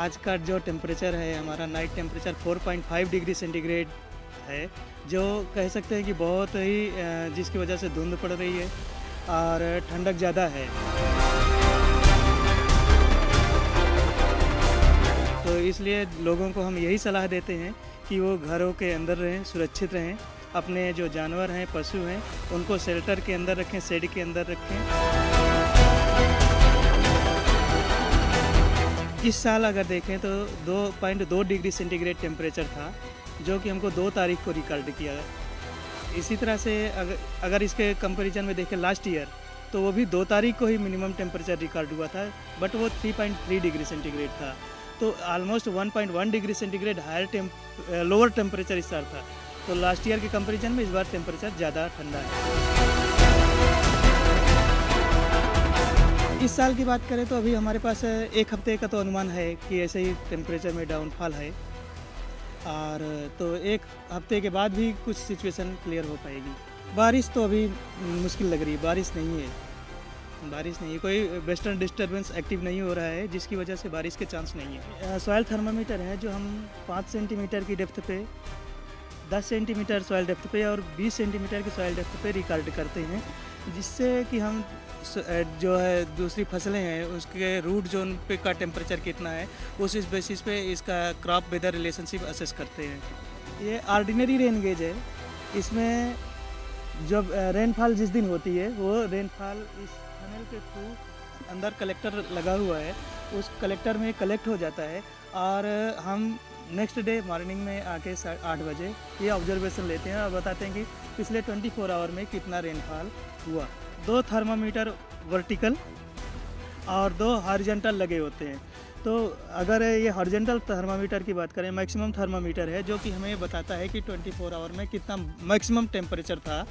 आज का जो टेम्परेचर है हमारा नाइट टेम्परेचर 4.5 डिग्री सेंटीग्रेड है जो कह सकते हैं कि बहुत ही जिसकी वजह से धुंध पड़ रही है और ठंडक ज़्यादा है तो इसलिए लोगों को हम यही सलाह देते हैं कि वो घरों के अंदर रहें सुरक्षित रहें अपने जो जानवर हैं पशु हैं उनको शेल्टर के अंदर रखें शेड के अंदर रखें इस साल अगर देखें तो दो पॉइंट दो डिग्री सेंटीग्रेड टेम्परेचर था जो कि हमको दो तारीख को रिकॉर्ड किया इसी तरह से अगर अगर इसके कंपेरिजन में देखें लास्ट ईयर तो वो भी दो तारीख को ही मिनिमम टेम्परेचर रिकॉर्ड हुआ था बट वो 3.3 डिग्री सेंटीग्रेड था तो almost 1.1 degree centigrade higher temp lower temperature इस साल था तो लास्ट ईयर के कंपेरिजन में इस बार टेम्परेचर ज़्यादा ठंडा है इस साल की बात करें तो अभी हमारे पास एक हफ्ते का तो अनुमान है कि ऐसे ही टेम्परेचर में डाउनफॉल है और तो एक हफ्ते के बाद भी कुछ सिचुएशन क्लियर हो पाएगी बारिश तो अभी मुश्किल लग रही है बारिश नहीं है बारिश नहीं है कोई वेस्टर्न डिस्टर्बेंस एक्टिव नहीं हो रहा है जिसकी वजह से बारिश के चांस नहीं है सॉयल थर्मामीटर है जो हम पाँच सेंटीमीटर की डेप्थ पे 10 सेंटीमीटर सॉयल डेप्थ पे और 20 सेंटीमीटर की सॉयल डेप्थ पे रिकॉर्ड करते हैं जिससे कि हम जो है दूसरी फसलें हैं उसके रूट जोन पे का टेम्परेचर कितना है उस इस बेसिस पे इसका क्रॉप वेदर रिलेशनशिप असेस करते हैं ये आर्डिनरी रेन गेज है इसमें जब रेनफॉल जिस दिन होती है वो रेनफॉल इस फनल के थ्रू अंदर कलेक्टर लगा हुआ है उस कलेक्टर में कलेक्ट हो जाता है और हम नेक्स्ट डे मॉर्निंग में आके आठ बजे ये ऑब्जर्वेशन लेते हैं और बताते हैं कि पिछले 24 आवर में कितना रेनफॉल हुआ दो थर्मामीटर वर्टिकल और दो हॉरिजेंटल लगे होते हैं तो अगर ये हॉरिजेंटल थर्मामीटर की बात करें मैक्सिमम थर्मामीटर है जो कि हमें बताता है कि 24 आवर में कितना मैक्सिमम टेम्परेचर था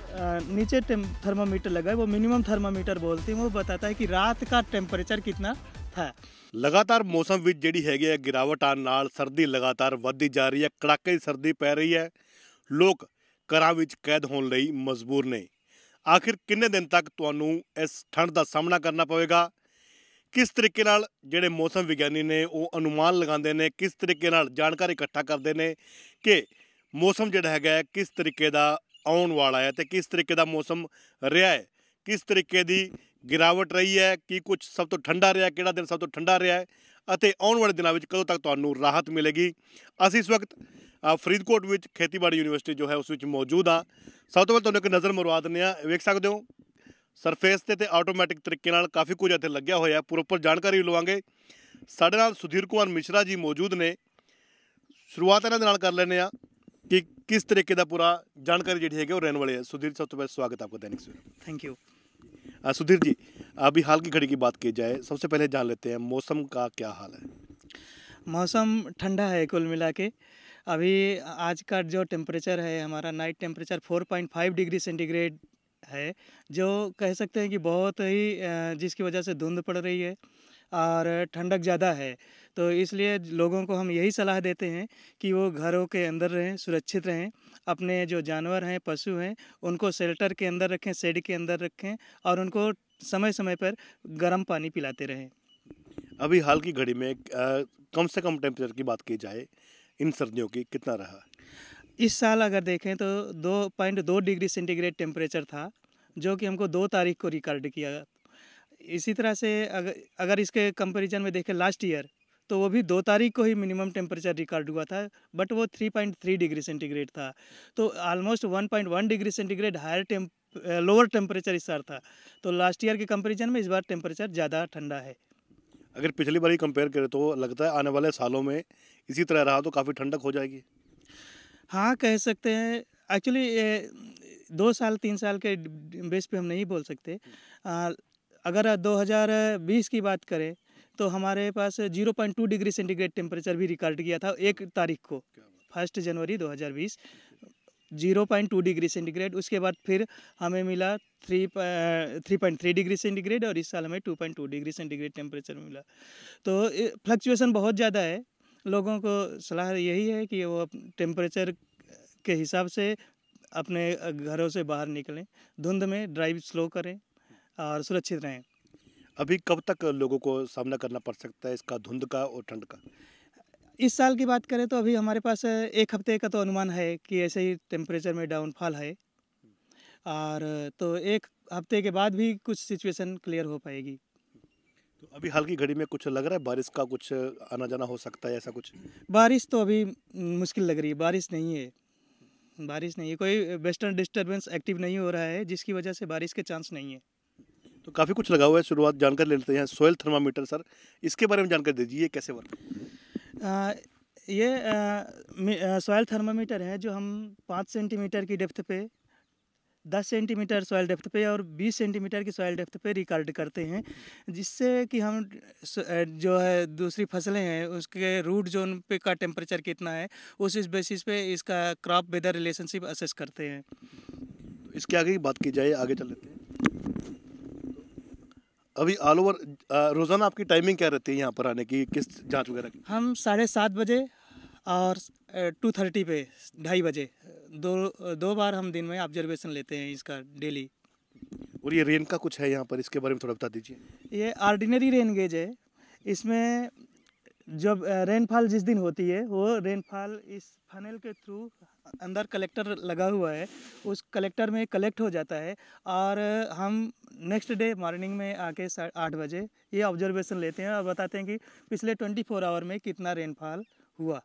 नीचे थर्मामीटर लगा है वो मिनिमम थर्मामीटर बोलते हैं वो बताता है कि रात का टेम्परेचर कितना ਹੈ ਲਗਾਤਾਰ ਮੌਸਮ ਵਿੱਚ ਜਿਹੜੀ ਹੈਗੀ ਹੈ ਗਿਰਾਵਟ ਆਉਣ ਨਾਲ ਸਰਦੀ ਲਗਾਤਾਰ ਵੱਧਦੀ ਜਾ ਰਹੀ ਹੈ ਕੜਾਕੇ ਦੀ ਸਰਦੀ ਪੈ ਰਹੀ ਹੈ ਲੋਕ ਘਰਾਂ ਵਿੱਚ ਕੈਦ ਹੋਣ ਲਈ ਮਜਬੂਰ ਨੇ ਆਖਿਰ ਕਿੰਨੇ ਦਿਨ ਤੱਕ ਤੁਹਾਨੂੰ ਇਸ ਠੰਡ ਦਾ ਸਾਹਮਣਾ ਕਰਨਾ ਪਵੇਗਾ ਕਿਸ ਤਰੀਕੇ ਨਾਲ ਜਿਹੜੇ ਮੌਸਮ ਵਿਗਿਆਨੀ ਨੇ ਉਹ ਅਨੁਮਾਨ ਲਗਾਉਂਦੇ ਨੇ ਕਿਸ ਤਰੀਕੇ ਨਾਲ ਜਾਣਕਾਰੀ ਇਕੱਠਾ ਕਰਦੇ ਨੇ ਕਿ ਮੌਸਮ ਜਿਹੜਾ ਹੈਗਾ ਕਿਸ ਤਰੀਕੇ ਦਾ ਆਉਣ ਵਾਲਾ ਹੈ ਤੇ ਕਿਸ ਤਰੀਕੇ ਦਾ ਮੌਸਮ ਰਿਹਾ ਹੈ ਕਿਸ ਤਰੀਕੇ ਦੀ ਗਿਰਾਵਟ ਰਹੀ ਹੈ ਕੀ ਕੁਝ ਸਭ ਤੋਂ ਠੰਡਾ ਰਿਹਾ ਕਿਹੜਾ ਦਿਨ ਸਭ ਤੋਂ ਠੰਡਾ ਰਿਹਾ ਹੈ ਅਤੇ ਆਉਣ ਵਾਲੇ ਦਿਨਾਂ ਵਿੱਚ ਕਦੋਂ ਤੱਕ ਤੁਹਾਨੂੰ ਰਾਹਤ ਮਿਲੇਗੀ ਅਸੀਂ ਇਸ ਵਕਤ ਫਰੀਦਕੋਟ ਵਿੱਚ ਖੇਤੀਬਾੜੀ ਯੂਨੀਵਰਸਿਟੀ ਜੋ ਹੈ ਉਸ ਵਿੱਚ ਮੌਜੂਦ ਆ ਸਭ ਤੋਂ ਪਹਿਲਾਂ ਤੁਹਾਨੂੰ ਇੱਕ ਨਜ਼ਰ ਮਰਵਾ ਦਿੰਦੇ ਆ ਵੇਖ ਸਕਦੇ ਹੋ ਸਰਫੇਸ ਤੇ ਤੇ ਆਟੋਮੈਟਿਕ ਤਰੀਕੇ ਨਾਲ ਕਾਫੀ ਕੁਝ ਇੱਥੇ ਲੱਗਿਆ ਹੋਇਆ ਪ੍ਰੋਪਰ ਜਾਣਕਾਰੀ ਲਵਾਂਗੇ ਸਾਡੇ ਨਾਲ ਸੁਧੀਰ ਕੁਮਾਰ ਮਿਸ਼ਰਾ ਜੀ ਮੌਜੂਦ ਨੇ ਸ਼ੁਰੂਆਤ ਇਹਨਾਂ ਦੇ ਨਾਲ ਕਰ ਲੈਨੇ ਆ ਕਿ ਕਿਸ ਤਰੀਕੇ ਦਾ ਪੂਰਾ ਜਾਣਕਾਰੀ ਜਿਹੜੀ ਹੈਗੀ ਉਹ ਰਹਿਣ ਵਾਲੀ ਹੈ ਸੁਧੀਰ ਸਭ ਤੋਂ ਪਹਿਲਾਂ ਸਵਾਗਤ ਆਪਕਾ ਦੈਨਿਕ ਸਵੇਰਾ ਥੈਂਕ ਯੂ सुधीर जी अभी हाल की घड़ी की बात की जाए सबसे पहले जान लेते हैं मौसम का क्या हाल है मौसम ठंडा है कुल मिला के अभी आज का जो टेम्परेचर है हमारा नाइट टेम्परेचर 4.5 डिग्री सेंटीग्रेड है जो कह सकते हैं कि बहुत ही जिसकी वजह से धुंध पड़ रही है और ठंडक ज़्यादा है तो इसलिए लोगों को हम यही सलाह देते हैं कि वो घरों के अंदर रहें सुरक्षित रहें अपने जो जानवर हैं पशु हैं उनको शेल्टर के अंदर रखें शेड के अंदर रखें और उनको समय समय पर गर्म पानी पिलाते रहें अभी हाल की घड़ी में कम से कम टेम्परेचर की बात की जाए इन सर्दियों की कितना रहा इस साल अगर देखें तो दो पॉइंट दो डिग्री सेंटीग्रेड टेम्परेचर था जो कि हमको दो तारीख को रिकॉर्ड किया इसी तरह से अगर अगर इसके कंपैरिजन में देखें लास्ट ईयर तो वो भी दो तारीख को ही मिनिमम टेम्परेचर रिकॉर्ड हुआ था बट वो 3.3 डिग्री सेंटीग्रेड था तो almost 1.1 degree centigrade higher temp lower temperature इस साल था तो लास्ट ईयर के कंपेरिजन में इस बार टेम्परेचर ज़्यादा ठंडा है अगर पिछली बार ही कंपेयर करें तो लगता है आने वाले सालों में इसी तरह रहा तो काफ़ी ठंडक हो जाएगी हाँ कह सकते हैं एक्चुअली दो साल तीन साल के बेस पे हम नहीं बोल सकते आ, अगर 2020 की बात करें तो हमारे पास 0.2 डिग्री सेंटीग्रेड टेम्परेचर भी रिकॉर्ड किया था एक तारीख को फर्स्ट जनवरी 2020 0.2 डिग्री सेंटीग्रेड उसके बाद फिर हमें मिला three three point three degree centigrade और इस साल हमें two point two degree centigrade temperature मिला तो फ्लक्चुएसन बहुत ज़्यादा है लोगों को सलाह यही है कि वो टेम्परेचर के हिसाब से अपने घरों से बाहर निकलें धुंध में ड्राइव स्लो करें और सुरक्षित रहें अभी कब तक लोगों को सामना करना पड़ सकता है इसका धुंध का और ठंड का इस साल की बात करें तो अभी हमारे पास एक हफ्ते का तो अनुमान है कि ऐसे ही टेम्परेचर में डाउनफॉल है और तो एक हफ्ते के बाद भी कुछ सिचुएशन क्लियर हो पाएगी तो अभी हाल की घड़ी में कुछ लग रहा है बारिश का कुछ आना जाना हो सकता है ऐसा कुछ बारिश तो अभी मुश्किल लग रही है बारिश नहीं है बारिश नहीं है कोई वेस्टर्न डिस्टर्बेंस एक्टिव नहीं हो रहा है जिसकी वजह से बारिश के चांस नहीं है तो काफ़ी कुछ लगा हुआ है शुरुआत जानकारी ले लेते हैं सोयल थर्मामीटर सर इसके बारे में जानकारी दीजिए कैसे वर्क ये सॉयल थर्मामीटर है जो हम पाँच सेंटीमीटर की डेप्थ पे दस सेंटीमीटर सॉयल डेप्थ पे और बीस सेंटीमीटर की सॉयल डेप्थ पे रिकॉर्ड करते हैं जिससे कि हम जो है दूसरी फसलें हैं उसके रूट जोन पे का टेम्परेचर कितना है उस इस बेसिस पे इसका क्रॉप वेदर रिलेशनशिप असेस करते हैं तो इसके आगे की बात की जाए आगे चल लेते हैं अभी ऑल ओवर रोज़ाना आपकी टाइमिंग क्या रहती है यहाँ पर आने की किस जाँच वगैरह की हम साढ़े सात बजे और टू थर्टी पे ढाई बजे दो दो बार हम दिन में ऑब्जर्वेशन लेते हैं इसका डेली और ये रेन का कुछ है यहाँ पर इसके बारे में थोड़ा बता दीजिए ये आर्डिनरी रेन गेज है इसमें जब रेनफॉल जिस दिन होती है वो रेनफॉल इस फनल के थ्रू अंदर कलेक्टर लगा हुआ है उस कलेक्टर में कलेक्ट हो जाता है और हम नेक्स्ट डे मॉर्निंग में आके आठ बजे ये ऑब्जर्वेशन लेते हैं और बताते हैं कि पिछले ट्वेंटी फोर आवर में कितना रेनफॉल हुआ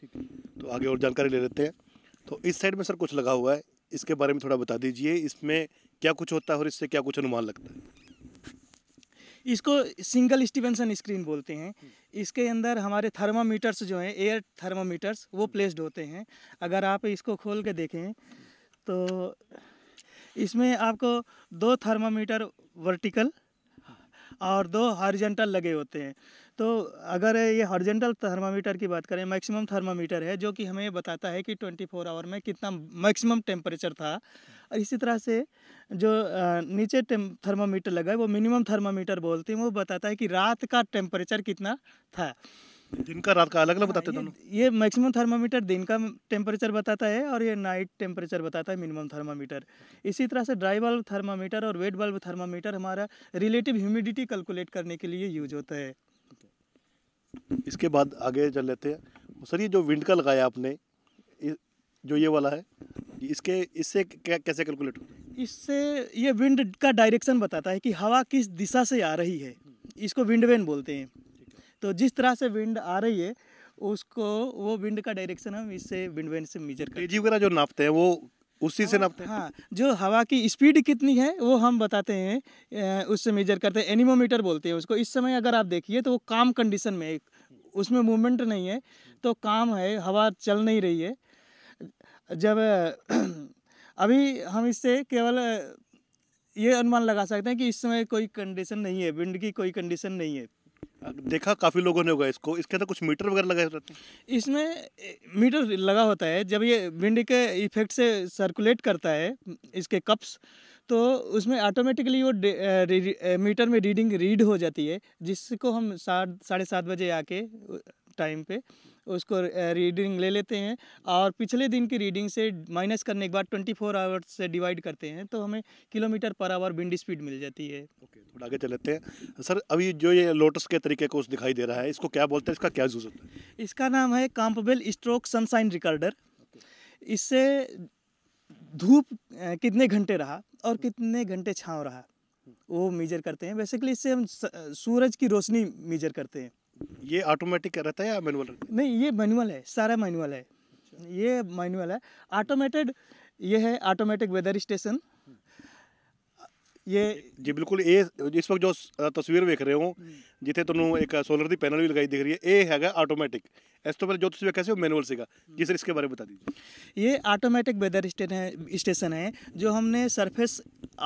ठीक है तो आगे और जानकारी ले लेते हैं तो इस साइड में सर कुछ लगा हुआ है इसके बारे में थोड़ा बता दीजिए इसमें क्या कुछ होता है और इससे क्या कुछ अनुमान लगता है इसको सिंगल स्टीवेंसन स्क्रीन बोलते हैं इसके अंदर हमारे थर्मामीटर्स जो हैं एयर थर्मामीटर्स वो प्लेस्ड होते हैं अगर आप इसको खोल के देखें तो इसमें आपको दो थर्मामीटर वर्टिकल और दो हॉरिजेंटल लगे होते हैं तो अगर ये हॉरिजेंटल थर्मामीटर की बात करें मैक्सिमम थर्मामीटर है जो कि हमें बताता है कि 24 आवर में कितना मैक्सिमम टेम्परेचर था और इसी तरह से जो नीचे थर्मामीटर लगा है वो मिनिमम थर्मामीटर बोलते हैं वो बताता है कि रात का टेम्परेचर कितना था दिन का रात का अलग अलग बताते हैं हाँ, दोनों ये मैक्सिमम थर्मामीटर दिन का टेम्परेचर बताता है और ये नाइट टेम्परेचर बताता है मिनिमम थर्मामीटर इसी तरह से ड्राई बल्ब थर्मामीटर और वेट बल्ब थर्मामीटर हमारा रिलेटिव ह्यूमिडिटी कैलकुलेट करने के लिए यूज होता है इसके बाद आगे चल लेते हैं सर ये जो विंड का लगाया आपने जो ये वाला है इसके इससे कैसे कैलकुलेट होता इससे ये विंड का डायरेक्शन बताता है कि हवा किस दिशा से आ रही है इसको विंड वेन बोलते हैं तो जिस तरह से विंड आ रही है उसको वो विंड का डायरेक्शन हम इससे विंड वेन से मेजर करते हैं वगैरह जो नापते हैं वो उसी से हाँ, नापते हैं हाँ जो हवा की स्पीड कितनी है वो हम बताते हैं उससे मेजर करते हैं एनिमोमीटर बोलते हैं उसको इस समय अगर आप देखिए तो वो काम कंडीशन में उसमें मूवमेंट नहीं है तो काम है हवा चल नहीं रही है जब अभी हम इससे केवल ये अनुमान लगा सकते हैं कि इस समय कोई कंडीशन नहीं है विंड की कोई कंडीशन नहीं है देखा काफ़ी लोगों ने होगा इसको इसके अंदर कुछ मीटर वगैरह लगाए रहते हैं इसमें मीटर लगा होता है जब ये विंड के इफेक्ट से सर्कुलेट करता है इसके कप्स तो उसमें ऑटोमेटिकली वो मीटर में रीडिंग रीड हो जाती है जिसको हम सात साढ़े सात बजे आके टाइम पे उसको रीडिंग ले लेते हैं और पिछले दिन की रीडिंग से माइनस करने के बाद ट्वेंटी फोर आवर्स से डिवाइड करते हैं तो हमें kilometre per hour wind speed मिल जाती है ओके okay, थोड़ा आगे चल लेते हैं सर अभी जो ये लोटस के तरीके को दिखाई दे रहा है इसको क्या बोलते हैं इसका क्या यूज़ है इसका नाम है काम्पबेल स्ट्रोक सनसाइन रिकॉर्डर इससे धूप कितने घंटे रहा और कितने घंटे छाँव रहा वो मेजर करते हैं बेसिकली इससे हम सूरज की रोशनी मेजर करते हैं ये ऑटोमेटिक रहता है या मैनुअल रहता नहीं ये मैनुअल है सारा मैनुअल है ये मैनुअल है ऑटोमेटेड ये है ऑटोमेटिक वेदर स्टेशन ये जी बिल्कुल ये इस वक्त जो तस्वीर देख रहे हो हम्म। जिथे ਤੁਹਾਨੂੰ एक सोलर ਦੀ ਪੈਨਲ ਵੀ ਲਗਾਈ ਦਿਖ ਰਹੀ ਹੈ ਇਹ ਹੈਗਾ ਆਟੋਮੈਟਿਕ ਇਸ ਤੋਂ ਪਹਿਲਾਂ ਜੋ ਤੁਸੀਂ ਵੇਖਿਆ ਸੀ ਉਹ ਮੈਨੂਅਲ ਸੀਗਾ ਜੀ इसके बारे में बता दीजिए ये ऑटोमेटिक वेदर स्टेशन है जो हमने सरफेस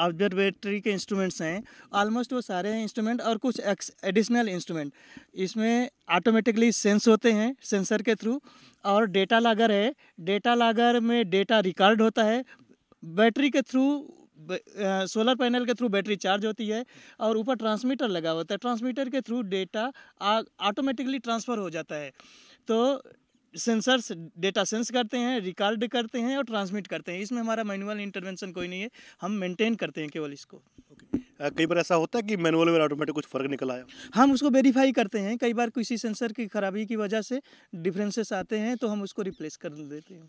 ऑब्जर्वेटरी के इंस्ट्रूमेंट्स हैं ऑलमोस्ट वो सारे इंस्ट्रूमेंट और कुछ एडिशनल इंस्ट्रूमेंट इसमें ऑटोमेटिकली सेंस होते हैं सेंसर के थ्रू और डेटा लागर है डेटा लागर में डेटा रिकॉर्ड होता है बैटरी के थ्रू सोलर पैनल के थ्रू बैटरी चार्ज होती है और ऊपर ट्रांसमीटर लगा होता है ट्रांसमीटर के थ्रू डेटा ऑटोमेटिकली ट्रांसफ़र हो जाता है तो सेंसर्स डेटा सेंस करते हैं रिकॉर्ड करते हैं और ट्रांसमिट करते हैं इसमें हमारा मैनुअल इंटरवेंशन कोई नहीं है हम मेंटेन करते हैं केवल इसको कई बार ऐसा होता है कि मैनुअल और ऑटोमेटिक कुछ फर्क निकल आया हम उसको वेरीफाई करते हैं कई बार किसी सेंसर की खराबी की वजह से डिफरेंसेस आते हैं तो हम उसको रिप्लेस कर देते हैं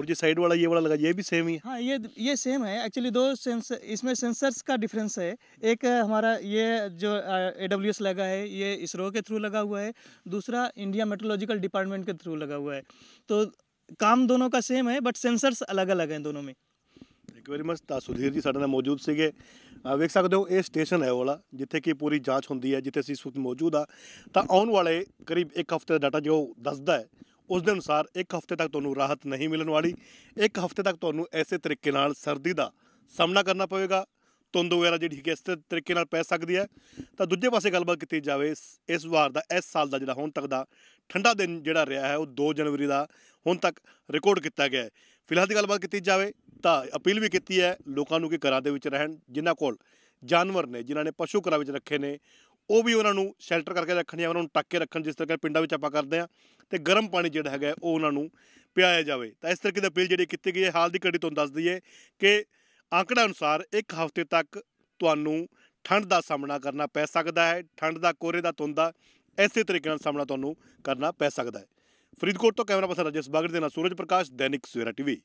और जो साइड वाला ये वाला लगा ये भी सेम ही हाँ ये ये सेम है एक्चुअली दो सेंसर इसमें सेंसर्स का डिफरेंस है एक हमारा ये जो ए डब्ल्यू एस लगा है ये इसरो के थ्रू लगा हुआ है दूसरा इंडिया मेट्रोलॉजिकल डिपार्टमेंट के थ्रू लगा हुआ है तो काम दोनों का सेम है बट सेंसर्स अलग अलग हैं दोनों में थैंक यू वेरी मच ता सुधीर जी साढ़े मौजूद से वेख सकते हो ਹੋ स्टेशन है वाला जिथे कि पूरी जाँच होंगी है ਹੈ अस ਅਸੀਂ ਇਸ ਵਕਤ ਮੌਜੂਦ ਆ ਤਾਂ ਆਉਣ ਵਾਲੇ ਕਰੀਬ ਇੱਕ ਹਫ਼ਤੇ ਦਾ ਡਾਟਾ ਜੋ ਉਸ ਦੇ ਅਨੁਸਾਰ ਇੱਕ ਹਫ਼ਤੇ ਤੱਕ ਤੁਹਾਨੂੰ ਰਾਹਤ ਨਹੀਂ ਮਿਲਣ ਵਾਲੀ ਇੱਕ ਹਫ਼ਤੇ ਤੱਕ ਤੁਹਾਨੂੰ ਐਸੇ ਤਰੀਕੇ ਨਾਲ ਸਰਦੀ ਦਾ ਸਾਹਮਣਾ ਕਰਨਾ ਪਵੇਗਾ ਤੁੰਦ ਵਗੈਰਾ ਜਿਹੜੀ ਕਿਸ ਤਰੀਕੇ ਨਾਲ ਪੈ ਸਕਦੀ ਹੈ ਤਾਂ ਦੂਜੇ ਪਾਸੇ ਗੱਲਬਾਤ ਕੀਤੀ ਜਾਵੇ ਇਸ ਵਾਰ ਦਾ ਇਸ ਸਾਲ ਦਾ ਜਿਹੜਾ ਹੁਣ ਤੱਕ ਦਾ ਠੰਡਾ ਦਿਨ ਜਿਹੜਾ ਰਿਹਾ ਹੈ ਉਹ 2 ਜਨਵਰੀ ਦਾ ਹੁਣ ਤੱਕ ਰਿਕਾਰਡ ਕੀਤਾ ਗਿਆ ਹੈ ਫਿਲਹਾਲ ਦੀ ਗੱਲਬਾਤ ਕੀਤੀ ਜਾਵੇ ਤਾਂ ਅਪੀਲ ਵੀ ਕੀਤੀ ਹੈ ਲੋਕਾਂ ਨੂੰ ਕਿ ਘਰਾਂ ਦੇ ਵਿੱਚ ਰਹਿਣ ਜਿਨ੍ਹਾਂ ਕੋਲ ਜਾਨਵਰ ਨੇ ਜਿਨ੍ਹਾਂ ਨੇ ਪਸ਼ੂ ਘਰਾਂ ਵਿੱਚ ਰੱਖੇ ਨੇ ਉਹ ਵੀ ਉਹਨਾਂ ਨੂੰ ਸ਼ੈਲਟਰ ਕਰਕੇ ਰੱਖਣੀ ਜਾਂ ਉਹਨਾਂ ਨੂੰ ਟੱਕ ਕੇ ਰੱਖਣ ਜਿਸ ਤਰ੍ਹਾਂ ਪਿੰਡਾਂ ਵਿੱਚ ਆਪਾਂ ਕਰਦੇ ਆ ਤੇ ਗਰਮ ਪਾਣੀ ਜਿਹੜਾ ਹੈਗਾ ਉਹ ਉਹਨਾਂ ਨੂੰ ਪਿਆਇਆ ਜਾਵੇ ਤਾਂ ਇਸ ਤਰ੍ਹਾਂ ਦੀ ਅਪੀਲ ਜਿਹੜੀ ਕੀਤੀ ਗਈ ਹੈ ਹਾਲ ਦੀ ਘੜੀ ਤੁਹਾਨੂੰ ਦੱਸ ਦਈਏ ਕਿ ਆਂਕੜਾ ਅਨੁਸਾਰ ਇੱਕ ਹਫ਼ਤੇ ਤੱਕ ਤੁਹਾਨੂੰ ਠੰਡ ਦਾ ਸਾਹਮਣਾ ਕਰਨਾ ਪੈ ਸਕਦਾ ਹੈ ਠੰਡ ਦਾ ਕੋਰੇ ਦਾ ਤੁੰਦਾ ਐਸੇ ਤਰੀਕੇ ਨਾਲ ਸਾਹਮਣਾ ਤੁਹਾਨੂੰ ਕਰਨਾ ਪੈ ਸਕਦਾ ਹੈ ਫਰੀਦਕੋਟ ਤੋਂ ਕੈਮਰਾ ਪਰਸਨ ਰਜੇਸ਼ ਬਾਗੜ ਦੇ ਨਾਲ ਸੂਰਜ ਪ੍ਰਕਾਸ਼ ਦੈਨਿਕ ਸਵੇਰਾ ਟੀਵੀ